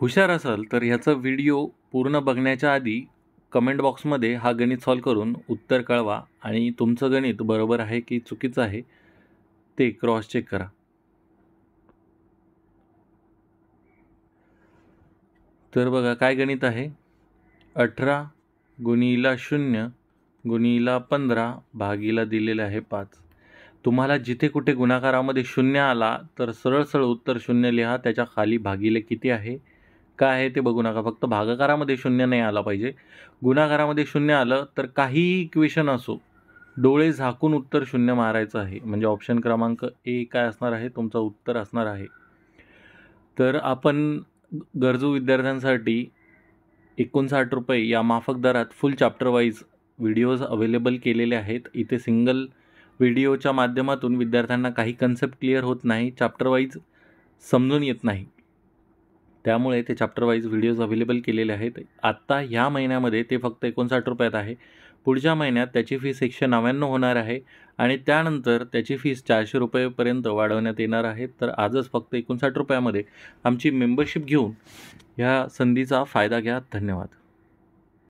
हुशार असाल तर ह्याचा व्हिडिओ पूर्ण बघण्याच्या आधी कमेंट बॉक्समध्ये हा गणित सॉल्व करून उत्तर कळवा आणि तुमचं गणित बरोबर आहे की चुकीचं आहे ते क्रॉस चेक करा तर बघा काय गणित आहे अठरा गुणीला शून्य गुणीला पंधरा भागीला दिलेलं आहे पाच तुम्हाला जिथे कुठे गुणाकारामध्ये शून्य आला तर सरळ सरळ उत्तर शून्य लिहा त्याच्या खाली भागीले किती आहे काय आहे ते बघू नका फक्त भागाकारामध्ये शून्य नाही आला पाहिजे गुणाकारामध्ये शून्य आलं तर काहीही इक्वेशन असो डोळे झाकून उत्तर शून्य मारायचं आहे म्हणजे ऑप्शन क्रमांक ए काय असणार आहे तुमचं उत्तर असणार आहे तर आपण गरजू विद्यार्थ्यांसाठी एकोणसाठ रुपये या माफक दरात फुल चॅप्टरवाईज व्हिडिओज अवेलेबल केलेले आहेत इथे सिंगल व्हिडिओच्या माध्यमातून विद्यार्थ्यांना काही कन्सेप्ट क्लिअर होत नाही चॅप्टरवाईज समजून येत नाही त्यामुळे ते चॅप्टर व्हिडिओज अवेलेबल केलेले आहेत आत्ता ह्या महिन्यामध्ये ते फक्त एकोणसाठ रुपयात आहे पुढच्या महिन्यात त्याची फीस एकशे नव्याण्णव होणार आहे आणि त्यानंतर त्याची फीस चारशे रुपयेपर्यंत वाढवण्यात येणार आहे तर आजच फक्त एकोणसाठ रुपयामध्ये आमची मेंबरशिप घेऊन ह्या संधीचा फायदा घ्या धन्यवाद